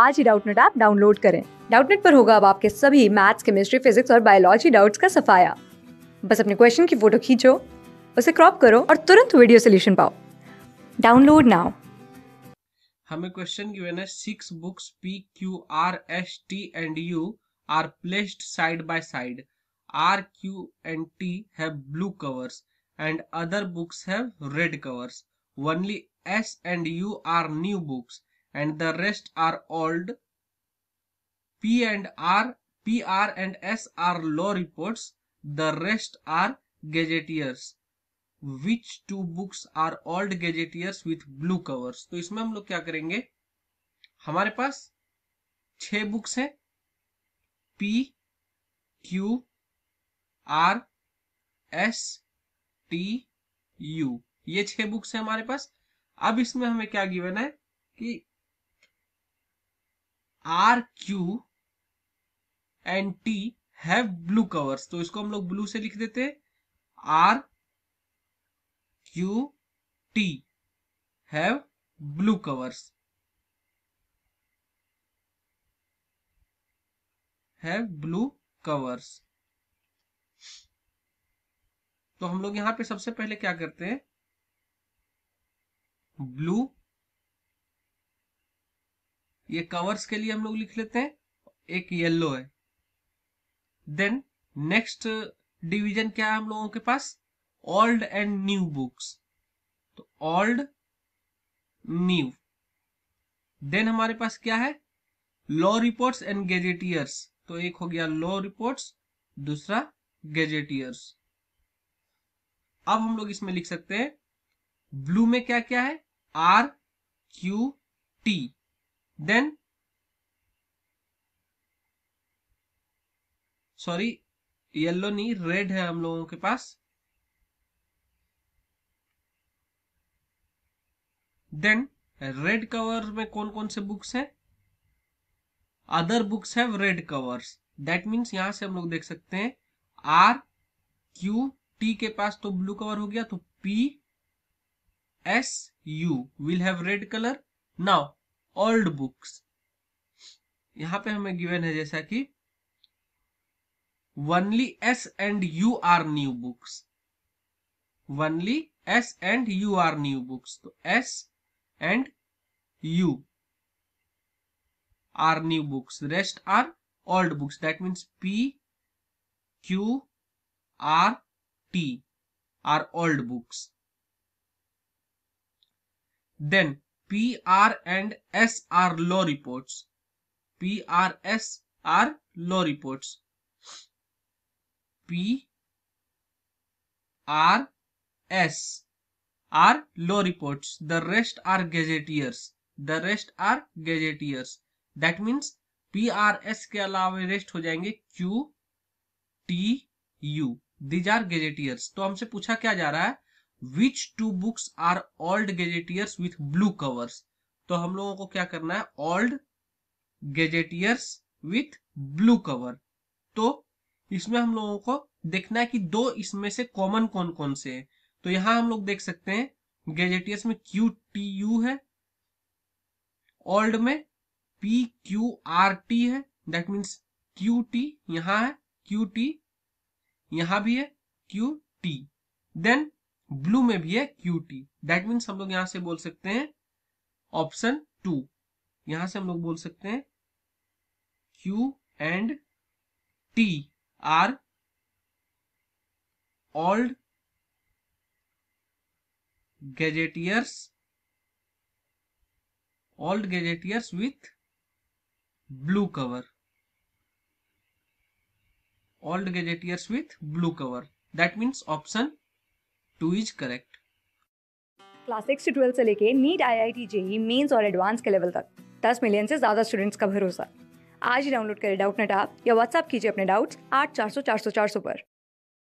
आज ही Doubtnut app download करें डाउटनेट पर होगा अब आपके सभी मैथ्स केमिस्ट्री फिजिक्स और बायोलॉजी डाउट्स का सफाया बस अपने क्वेश्चन की फोटो खींचो उसे क्रॉप करो और तुरंत वीडियो सोल्यूशन पाओ डाउनलोड नाउ हमें क्वेश्चन गिवन है six books P Q R S T and U are placed side by side R Q and T have blue covers and other books have red covers only S and U are new books and the rest are old. P and R, PR and S are law reports, the rest are gazetteers. Which two books are old gazetteers with blue covers? to isme hum log kya karenge hamare paas 6 books हैं p q r s t u ये छह books हैं हमारे पास अब इसमें हमें क्या given है कि R Q and T have blue covers तो इसको हम लोग ब्लू से लिख देते हैं R Q T have blue covers have blue covers तो हम लोग यहां पे सबसे पहले क्या करते हैं ब्लू ये कवर्स के लिए हम लोग लिख लेते हैं एक येल्लो है देन नेक्स्ट डिवीजन क्या है हम लोगों के पास ओल्ड एंड न्यू बुक्स तो ओल्ड न्यू देन हमारे पास क्या है लॉ रिपोर्ट्स एंड गेजेटियर्स तो एक हो गया लॉ रिपोर्ट्स दूसरा गेजेटियर्स अब हम लोग इसमें लिख सकते हैं ब्लू में क्या क्या है R Q T then sorry yellow नहीं रेड है हम लोगों के पास देन रेड कवर में कौन कौन से बुक्स है other books have red covers that means यहां से हम लोग देख सकते हैं आर क्यू टी के पास तो ब्लू कवर हो गया तो P S U will have red colour now old books यहां पे हमें गिवन है जैसा कि only S and U are new books only S and U are new books तो S and U are new books rest are old books that means P Q R T are old books then P R and S are law report P R S are law report P R S are law report the rest are gazetteers the rest are gazetteers that means P R S के अलावा rest हो जाएंगे Q T U these are gazetteers तो हमसे पूछा क्या जा रहा है which two books are old gazetteers with blue covers तो हम लोगों को क्या करना है old gazetteers with blue cover तो इसमें हम लोगों को देखना है कि दो इसमें से कॉमन कौन कौन से है तो यहां हम लोग देख सकते हैं गेजेटियर्स में क्यू टी यू है ओल्ड में पी क्यू आर टी है दैट मीन्स क्यू टी यहां है क्यू टी यहां भी है क्यू टी देन ब्लू में भी है क्यू टी दैट मीन्स हम लोग यहां से बोल सकते हैं ऑप्शन टू यहां से हम लोग बोल सकते हैं Q and T are old gazetteers old gazetteers with blue cover old gazetteers with blue cover that means option two is correct class six से ट्वेल्थ से लेके NEET I I T JEE Mains और advance के level तक दस million से ज़्यादा students का भरोसा आज ही डाउनलोड करें डाउट नेट आप या व्हाट्सअप कीजिए अपने डाउट्स आठ चार सौ चार सौ चार सौ पर